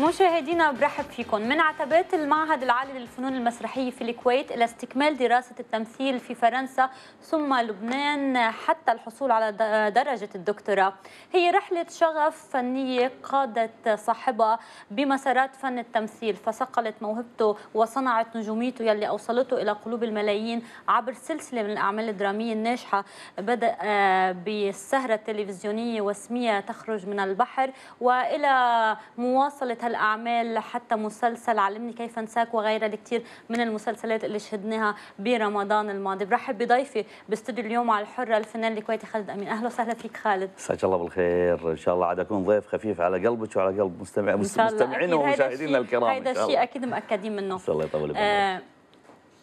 مشاهدينا برحب فيكم من عتبات المعهد العالي للفنون المسرحية في الكويت إلى استكمال دراسة التمثيل في فرنسا ثم لبنان حتى الحصول على درجة الدكتوراه هي رحلة شغف فنية قادت صاحبها بمسارات فن التمثيل فصقلت موهبته وصنعت نجوميته يلي أوصلته إلى قلوب الملايين عبر سلسلة من الأعمال الدرامية الناجحة بدأ آه، بالسهرة التلفزيونية واسمية تخرج من البحر وإلى مواصلة هالاعمال حتى مسلسل علمني كيف انساك وغيرها الكثير من المسلسلات اللي شهدناها برمضان الماضي برحب بضيفي باستوديو اليوم على الحره الفنان الكويتي خالد امين اهلا وسهلا فيك خالد مساك الله بالخير ان شاء الله عاد اكون ضيف خفيف على قلبك وعلى قلب مستمع مستمعينا ومشاهدينا الكرام هذا الشيء اكيد مأكدين منه الله يطول بعمرك آه،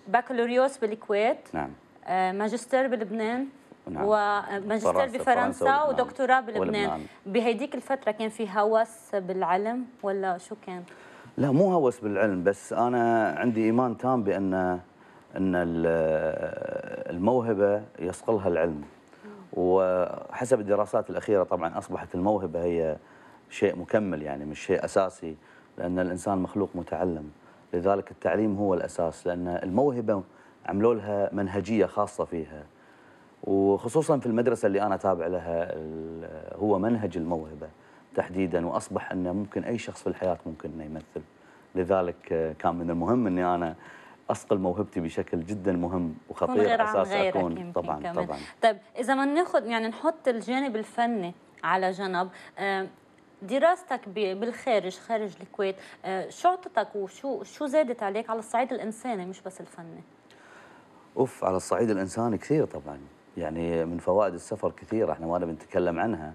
بكالوريوس بالكويت نعم آه، ماجستير بلبنان نعم. وماجستير بفرنسا ودكتوراه بلبنان بهيديك الفتره كان في هوس بالعلم ولا شو كان لا مو هوس بالعلم بس انا عندي ايمان تام بان ان الموهبه يصقلها العلم وحسب الدراسات الاخيره طبعا اصبحت الموهبه هي شيء مكمل يعني مش شيء اساسي لان الانسان مخلوق متعلم لذلك التعليم هو الاساس لان الموهبه عملوا لها منهجيه خاصه فيها وخصوصا في المدرسة اللي أنا تابع لها هو منهج الموهبة تحديدا وأصبح أنه ممكن أي شخص في الحياة ممكن أنه يمثل لذلك آه، كان من المهم أني أنا اصقل موهبتي بشكل جدا مهم وخطير اساس اكون طبعا كمان. طبعا طيب اذا ما ناخذ يعني نحط الجانب الفني على جنب دراستك بالخارج خارج الكويت آه، شو عطتك وشو شو زادت عليك على الصعيد الانساني مش بس الفني اوف على الصعيد الانساني كثير طبعا يعني من فوائد السفر كثيرة احنا ما نبي نتكلم عنها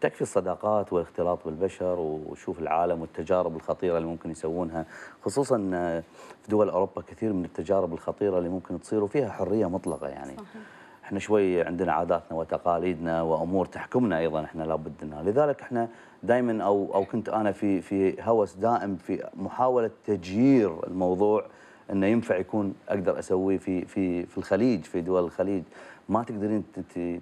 تكفي الصداقات والاختلاط بالبشر وشوف العالم والتجارب الخطيرة اللي ممكن يسوونها خصوصا في دول أوروبا كثير من التجارب الخطيرة اللي ممكن تصير وفيها حرية مطلقة يعني صحيح. احنا شوي عندنا عاداتنا وتقاليدنا وامور تحكمنا ايضا احنا لابد منها لذلك احنا دائما او او كنت انا في في هوس دائم في محاوله تجيير الموضوع انه ينفع يكون اقدر اسويه في في في الخليج في دول الخليج ما تقدرين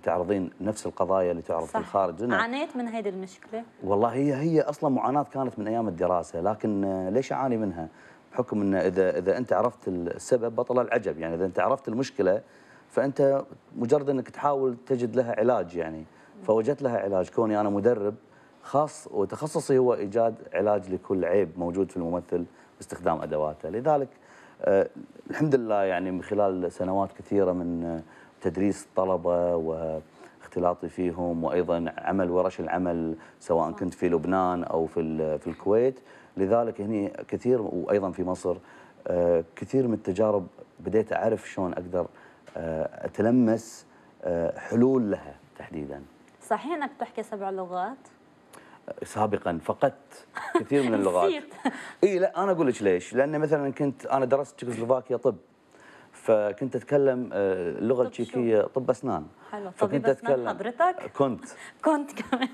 تعرضين نفس القضايا اللي تعرض في الخارج نعم. عانيت من هذه المشكله والله هي هي اصلا معاناه كانت من ايام الدراسه لكن آه، ليش اعاني منها بحكم ان اذا اذا انت عرفت السبب بطل العجب يعني اذا انت عرفت المشكله فانت مجرد انك تحاول تجد لها علاج يعني فوجدت لها علاج كوني انا مدرب خاص وتخصصي هو ايجاد علاج لكل عيب موجود في الممثل باستخدام ادواته لذلك آه، الحمد لله يعني من خلال سنوات كثيره من آه، تدريس الطلبة واختلاطي فيهم وأيضا عمل ورش العمل سواء كنت في لبنان أو في, في الكويت لذلك هني كثير وأيضا في مصر آه، كثير من التجارب بديت أعرف شلون أقدر آه، أتلمس آه، حلول لها تحديدا صحيح أنك تحكي سبع لغات؟ سابقا فقدت كثير من اللغات اي لا انا اقول لك ليش لان مثلا كنت انا درست تشيكوسلوفاكيا طب فكنت اتكلم اللغه آه، التشيكيه طب اسنان حلو طبيب اسنان حضرتك كنت كنت كمان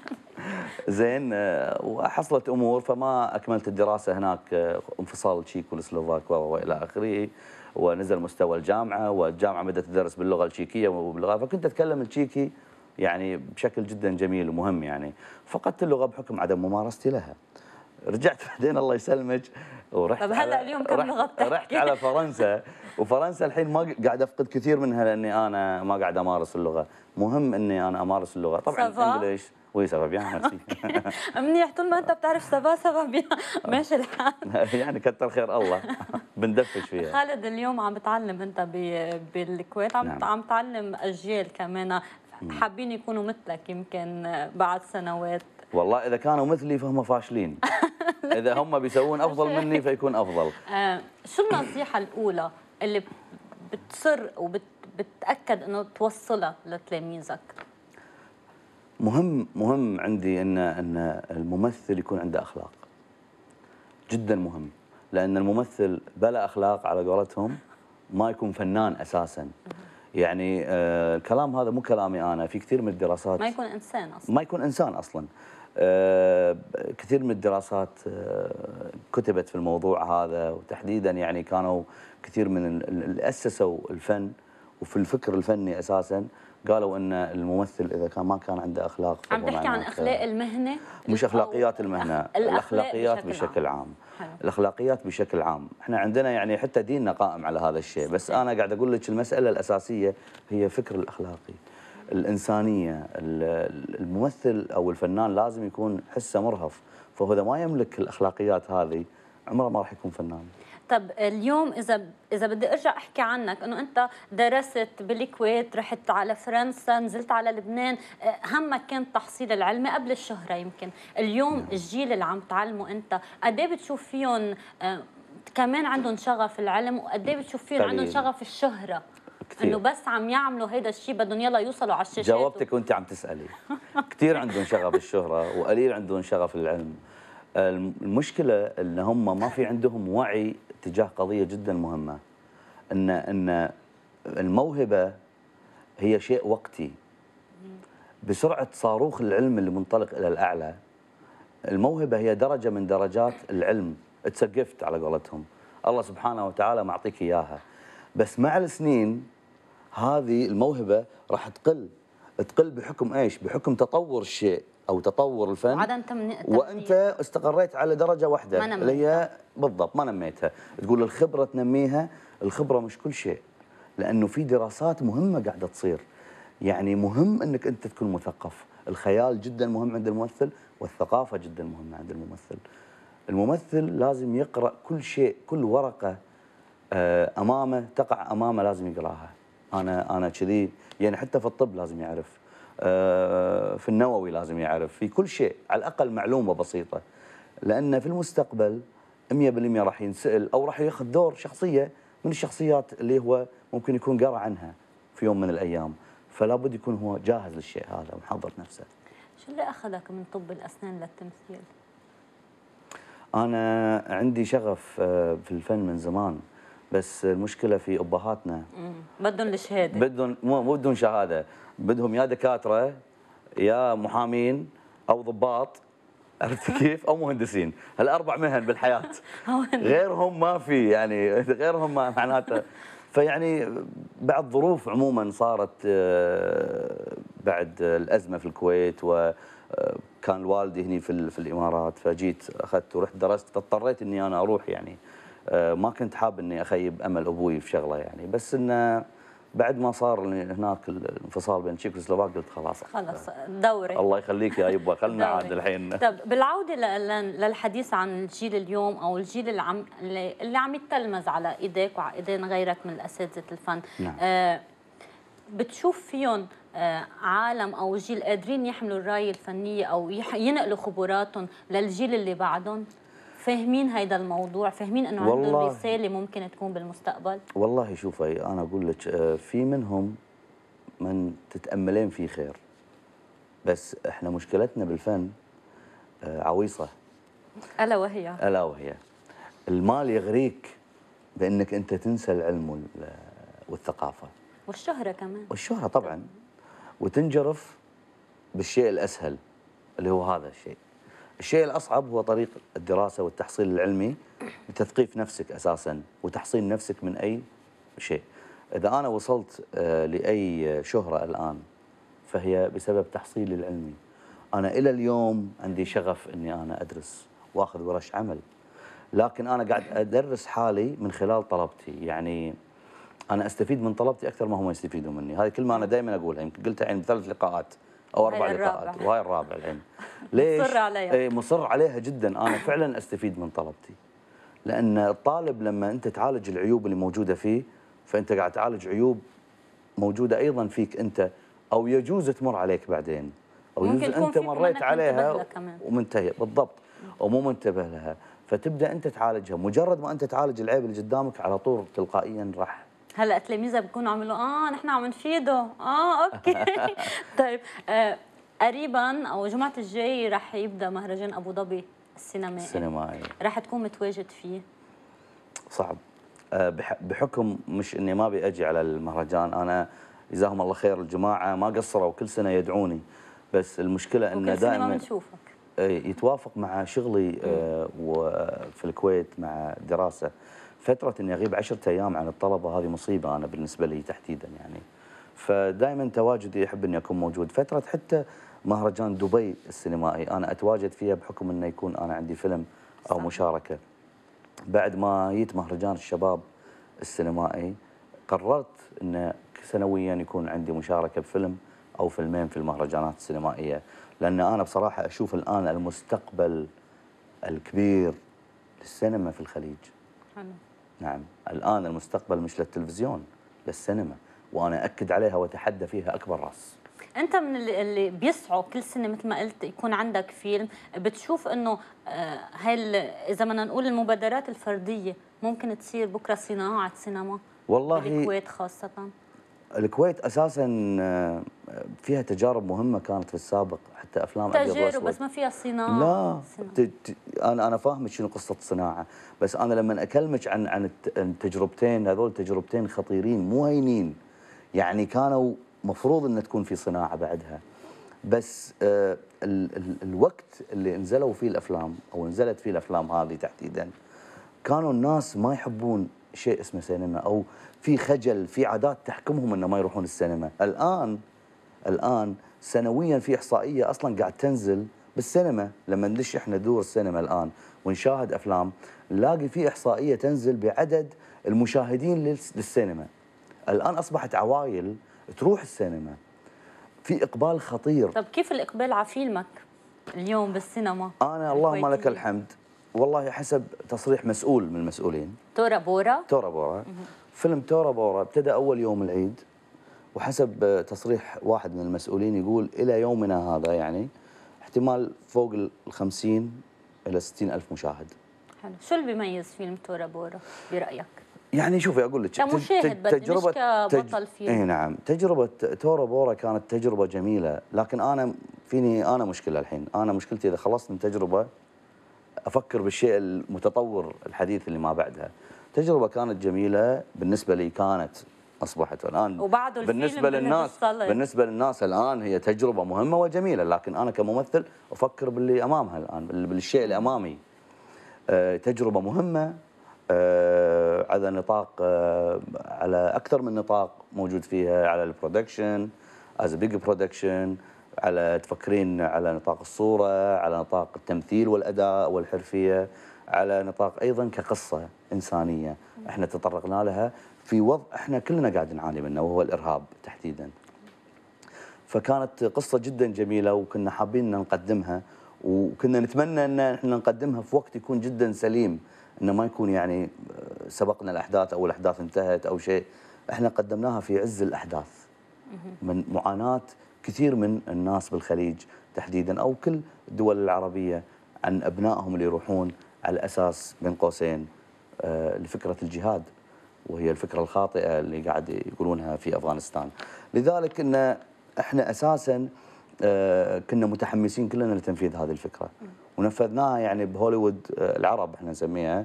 زين آه، وحصلت امور فما اكملت الدراسه هناك آه، انفصال التشيك والسلوفاك والى اخره ونزل مستوى الجامعه والجامعه بدات تدرس باللغه التشيكيه وباللغه فكنت اتكلم التشيكي يعني بشكل جدا جميل ومهم يعني فقدت اللغه بحكم عدم ممارستي لها رجعت بعدين الله يسلمك ورحت طب هلا اليوم كم لغه رحت على فرنسا وفرنسا الحين ما قاعد افقد كثير منها لاني انا ما قاعد امارس اللغه مهم اني انا امارس اللغه طبعا انجلش وي سافا بيان منيح طول ما انت بتعرف سافا سافا بيان ماشي الحال يعني كتر خير الله بندفش فيها خالد اليوم عم بتعلم انت بالكويت عم نعم. عم تعلم اجيال كمان حابين يكونوا مثلك يمكن بعد سنوات والله اذا كانوا مثلي فهم فاشلين اذا هم بيسوون افضل مني فيكون افضل آه، شو النصيحه الاولى اللي بتصر وبتاكد انه توصلها لتلاميذك مهم مهم عندي ان ان الممثل يكون عنده اخلاق جدا مهم لان الممثل بلا اخلاق على قولتهم ما يكون فنان اساسا يعني آه الكلام هذا مو كلامي انا في كثير من الدراسات ما يكون انسان اصلا ما يكون انسان اصلا آه، كثير من الدراسات آه، كتبت في الموضوع هذا وتحديدا يعني كانوا كثير من اللي اسسوا الفن وفي الفكر الفني اساسا قالوا ان الممثل اذا كان ما كان عنده اخلاق عم تحكي عن اخلاق المهنه مش اخلاقيات المهنه الاخلاقيات بشكل عام, عام. الاخلاقيات بشكل عام احنا عندنا يعني حتى ديننا قائم على هذا الشيء بس انا قاعد اقول لك المساله الاساسيه هي فكر الاخلاقي الانسانيه الممثل او الفنان لازم يكون حسه مرهف فهو اذا ما يملك الاخلاقيات هذه عمره ما راح يكون فنان طب اليوم اذا اذا بدي ارجع احكي عنك انه انت درست بالكويت رحت على فرنسا نزلت على لبنان آه، همك كان تحصيل العلمي قبل الشهره يمكن اليوم نعم. الجيل اللي عم تعلمه انت قد إيه بتشوف فيهم آه، كمان عندهم شغف العلم وقد إيه بتشوف فيهم عندهم شغف الشهره كثير انه بس عم يعملوا هيدا الشيء بدهم يلا يوصلوا على الشاشات جاوبتك وانت عم تسالي كثير عندهم شغف الشهره وقليل عندهم شغف العلم المشكله ان هم ما في عندهم وعي تجاه قضيه جدا مهمه ان ان الموهبه هي شيء وقتي بسرعه صاروخ العلم اللي منطلق الى الاعلى الموهبه هي درجه من درجات العلم اتس على قولتهم الله سبحانه وتعالى معطيك اياها بس مع السنين هذه الموهبه راح تقل تقل بحكم ايش؟ بحكم تطور الشيء او تطور الفن وعدم تمني... وانت استقريت على درجه واحده اللي هي بالضبط ما نميتها تقول الخبره تنميها الخبره مش كل شيء لانه في دراسات مهمه قاعده تصير يعني مهم انك انت تكون مثقف الخيال جدا مهم عند الممثل والثقافه جدا مهمه عند الممثل الممثل لازم يقرا كل شيء كل ورقه آه، امامه تقع امامه لازم يقراها انا انا كذي يعني حتى في الطب لازم يعرف آه، في النووي لازم يعرف في كل شيء على الاقل معلومه بسيطه لان في المستقبل 100% راح ينسال او راح ياخذ دور شخصيه من الشخصيات اللي هو ممكن يكون قرا عنها في يوم من الايام فلا بد يكون هو جاهز للشيء هذا محضر نفسه شو اللي اخذك من طب الاسنان للتمثيل انا عندي شغف آه، في الفن من زمان بس المشكله في ابهاتنا بدهم الشهاده بدهم مو بدهم شهاده بدهم يا دكاتره يا محامين او ضباط عرفت كيف؟ او مهندسين، هالاربع مهن بالحياه غيرهم ما في يعني غيرهم ما معناته فيعني بعد ظروف عموما صارت آه، بعد الازمه في الكويت و آه، كان والدي هني في الامارات فجيت اخذت ورحت درست فاضطريت اني انا اروح يعني آه، ما كنت حاب اني اخيب امل ابوي في شغله يعني بس انه بعد ما صار هناك الانفصال بين وسلوفاك قلت خلاص خلاص دوري الله يخليك يا يبا خلنا عاد الحين طب بالعوده للحديث عن الجيل اليوم او الجيل اللي عم اللي عم يتلمذ على ايديك وعلى ايدين غيرك من اساتذه الفن نعم. آه بتشوف فيهم آه، عالم او جيل قادرين يحملوا الرايه الفنيه او ينقلوا خبراتهم للجيل اللي بعدهم فاهمين هيدا الموضوع فاهمين انه عندهم رساله ممكن تكون بالمستقبل والله شوفي انا اقول لك آه، في منهم من تتاملين فيه خير بس احنا مشكلتنا بالفن آه، عويصه الا وهي الا وهي المال يغريك بانك انت تنسى العلم والثقافه والشهره كمان والشهره طبعا وتنجرف بالشيء الاسهل اللي هو هذا الشيء الشيء الأصعب هو طريق الدراسة والتحصيل العلمي لتثقيف نفسك أساسا وتحصين نفسك من أي شيء إذا أنا وصلت آه، لأي شهرة الآن فهي بسبب تحصيلي العلمي أنا إلى اليوم عندي شغف أني أنا أدرس وأخذ ورش عمل لكن أنا قاعد أدرس حالي من خلال طلبتي يعني أنا أستفيد من طلبتي أكثر ما هم يستفيدون مني هذه كلمة أنا دائما أقولها يمكن قلتها عند ثلاث لقاءات او اربع لقاءات وهاي الرابع الحين ليش مصر عليها اي مصر عليها جدا انا فعلا استفيد من طلبتي لان الطالب لما انت تعالج العيوب اللي موجوده فيه فانت قاعد تعالج عيوب موجوده ايضا فيك انت او يجوز تمر عليك بعدين او يجوز انت مريت عليها ومنتهيه بالضبط ومو منتبه لها فتبدا انت تعالجها مجرد ما انت تعالج العيب اللي قدامك على طول تلقائيا راح هلا تلاميذها بيكونوا عملوا اه نحن عم نفيده اه اوكي طيب آه قريبا او جمعه الجاي رح يبدا مهرجان ابو ظبي السينمائي السينمائي رح تكون متواجد فيه صعب آه بحكم مش اني ما بيأجي على المهرجان انا جزاهم الله خير الجماعه ما قصروا كل سنه يدعوني بس المشكله انه دائما ما بنشوفك يتوافق مع شغلي آه وفي الكويت مع دراسه فتره اني اغيب 10 ايام عن الطلبه هذه مصيبه انا بالنسبه لي تحديدا يعني فدائما تواجدي احب اني اكون موجود فتره حتى مهرجان دبي السينمائي انا اتواجد فيها بحكم انه يكون انا عندي فيلم او صح. مشاركه بعد ما جيت مهرجان الشباب السينمائي قررت ان سنويا يكون عندي مشاركه بفيلم او فيلمين في المهرجانات السينمائيه لان انا بصراحه اشوف الان المستقبل الكبير للسينما في الخليج حلو. نعم الآن المستقبل مش للتلفزيون للسينما وأنا أكد عليها وأتحدى فيها أكبر رأس انت من اللي بيسعوا كل سنه مثل ما قلت يكون عندك فيلم بتشوف انه هل آه، اذا بدنا نقول المبادرات الفرديه ممكن تصير بكره صناعه سينما والله بالكويت خاصه الكويت اساسا آه، فيها تجارب مهمه كانت في السابق حتى افلام تجارب بس ما فيها صناعه لا انا انا فاهمك شنو قصه الصناعه بس انا لما اكلمك عن عن التجربتين هذول تجربتين خطيرين مو هينين يعني كانوا مفروض ان تكون في صناعه بعدها بس آه، الوقت اللي نزلوا فيه الافلام او نزلت فيه الافلام هذه تحديدا كانوا الناس ما يحبون شيء اسمه سينما او في خجل في عادات تحكمهم أن ما يروحون السينما الآن الآن سنويا في إحصائية أصلا قاعد تنزل بالسينما لما ندش إحنا دور السينما الآن ونشاهد أفلام نلاقي في إحصائية تنزل بعدد المشاهدين للسينما الآن أصبحت عوائل تروح السينما في إقبال خطير طب كيف الإقبال على فيلمك اليوم بالسينما؟ أنا اللهم لك الحمد والله حسب تصريح مسؤول من المسؤولين تورا بورا تورا بورا فيلم تورا بورا ابتدى أول يوم العيد وحسب تصريح واحد من المسؤولين يقول إلى يومنا هذا يعني احتمال فوق ال 50 إلى 60 ألف مشاهد حلو شو اللي بيميز فيلم تورا بورا برأيك؟ يعني شوفي اقول لك كمشاهد تجربه مش كبطل فيلم اي نعم تجربه تورا بورا كانت تجربه جميله لكن انا فيني انا مشكله الحين انا مشكلتي اذا خلصت من تجربه افكر بالشيء المتطور الحديث اللي ما بعدها تجربه كانت جميله بالنسبه لي كانت اصبحت الان وبعد بالنسبه للناس بالنسبه للناس الان هي تجربه مهمه وجميله لكن انا كممثل افكر باللي امامها الان بالشيء اللي امامي أه تجربه مهمه أه على نطاق أه على اكثر من نطاق موجود فيها على البرودكشن از بيج برودكشن على تفكرين على نطاق الصوره على نطاق التمثيل والاداء والحرفيه على نطاق ايضا كقصه انسانيه احنا تطرقنا لها في وضع احنا كلنا قاعد نعاني منه وهو الارهاب تحديدا. فكانت قصه جدا جميله وكنا حابين ان نقدمها وكنا نتمنى ان احنا نقدمها في وقت يكون جدا سليم انه ما يكون يعني آه، سبقنا الاحداث او الاحداث انتهت او شيء احنا قدمناها في عز الاحداث من معاناه كثير من الناس بالخليج تحديدا او كل الدول العربيه عن ابنائهم اللي يروحون على اساس بين قوسين آه، لفكره الجهاد وهي الفكره الخاطئه اللي قاعد يقولونها في افغانستان لذلك ان احنا اساسا آه، كنا متحمسين كلنا لتنفيذ هذه الفكره ونفذناها يعني بهوليوود آه، العرب احنا نسميها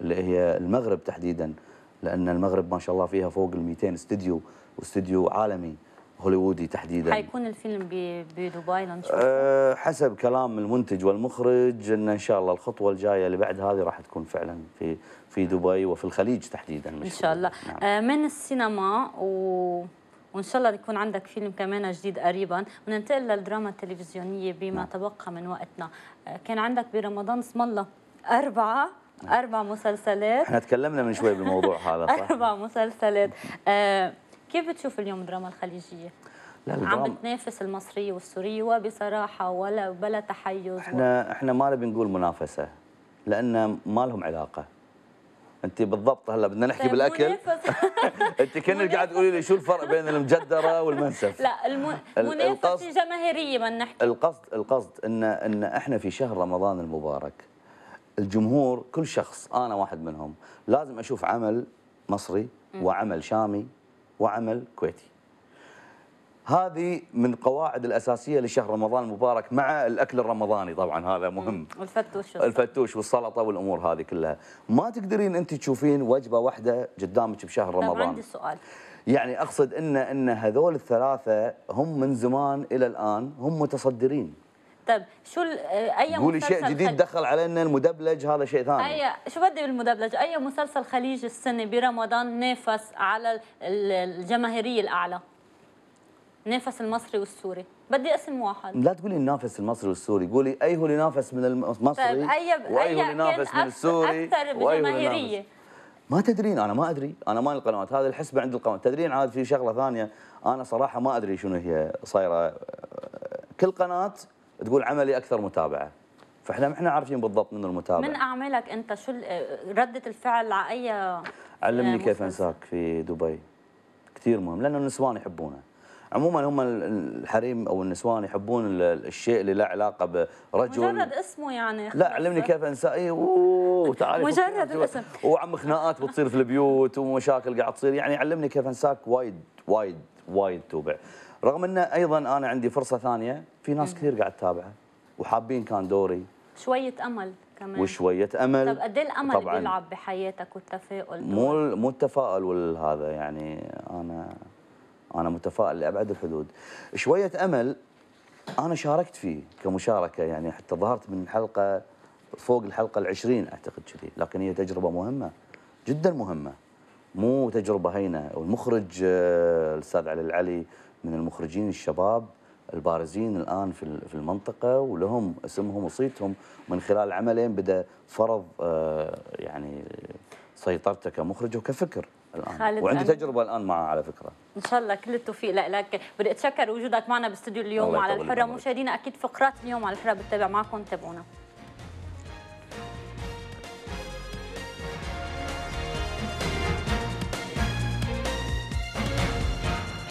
اللي هي المغرب تحديدا لان المغرب ما شاء الله فيها فوق ال 200 استديو واستديو عالمي هوليوودي تحديدا حيكون الفيلم بدبي لنشوفه أه حسب كلام المنتج والمخرج ان ان شاء الله الخطوه الجايه اللي بعد هذه راح تكون فعلا في في دبي وفي الخليج تحديدا ان شاء الله نعم. أه، من السينما و وان شاء الله يكون عندك فيلم كمان جديد قريبا وننتقل للدراما التلفزيونيه بما نعم. تبقى من وقتنا أه، كان عندك برمضان اسم الله اربعه نعم. اربع مسلسلات احنا تكلمنا من شوي بالموضوع هذا صح اربع مسلسلات آه كيف بتشوف اليوم الدراما الخليجيه؟ لا الدراما عم بتنافس المصريه والسوريه وبصراحه ولا بلا تحيز احنا و... احنا ما نبي نقول منافسه لان ما لهم علاقه انت بالضبط هلا بدنا نحكي طيب، بالاكل انت كانك قاعد تقولي لي شو الفرق بين المجدره والمنسف لا المنافسه جماهيريه ما نحكي القصد القصد ان ان احنا في شهر رمضان المبارك الجمهور كل شخص انا واحد منهم لازم اشوف عمل مصري وعمل شامي وعمل كويتي هذه من قواعد الأساسية لشهر رمضان المبارك مع الأكل الرمضاني طبعا هذا مهم والفتوش الفتوش والسلطة والأمور هذه كلها ما تقدرين أنت تشوفين وجبة واحدة قدامك بشهر طيب، رمضان عندي سؤال يعني أقصد أن, أن هذول الثلاثة هم من زمان إلى الآن هم متصدرين طيب شو آه، اي قولي شيء جديد خل... دخل علينا المدبلج هذا شيء ثاني اي شو بدي بالمدبلج اي مسلسل خليجي السنه برمضان نافس على الجماهيريه الاعلى نافس المصري والسوري بدي اسم واحد لا تقولي ينافس المصري والسوري قولي اي هو اللي ينافس من المصري طيب اي واي هو ينافس من السوري اكثر بجماهيريه ما تدرين انا ما ادري انا ما القنوات هذا الحسبه عند القنوات تدرين عاد في شغله ثانيه انا صراحه ما ادري شنو هي صايره كل قناه تقول عملي اكثر متابعه فاحنا ما احنا عارفين بالضبط من المتابعه من اعمالك انت شو رده الفعل على اي علمني كيف انساك في دبي كثير مهم لانه النسوان يحبونه عموما هم الحريم او النسوان يحبون الشيء اللي له علاقه برجل مجرد اسمه يعني لا علمني كيف انسى اي وتعالي مجرد الاسم وعم خناقات بتصير في البيوت ومشاكل قاعد تصير يعني علمني كيف انساك وايد وايد وايد توبع رغم انه ايضا انا عندي فرصه ثانيه في ناس كثير قاعد تتابعه وحابين كان دوري شويه امل كمان وشويه امل طب قد ايه الامل بيلعب بحياتك والتفاؤل مو مو التفاؤل والهذا يعني انا انا متفائل لابعد الحدود شويه امل انا شاركت فيه كمشاركه يعني حتى ظهرت من حلقه فوق الحلقه العشرين اعتقد كذي لكن هي تجربه مهمه جدا مهمه مو تجربه هينه والمخرج آه، الاستاذ علي العلي من المخرجين الشباب البارزين الان في المنطقه ولهم اسمهم وصيتهم من خلال عملين بدا فرض آه، يعني سيطرته كمخرج وكفكر الان وعندي تجربه الان معه على فكره ان شاء الله كل التوفيق لك بدي اتشكر وجودك معنا باستديو اليوم على الحره مشاهدينا اكيد فقرات اليوم على الحره بتتابع معكم تابعونا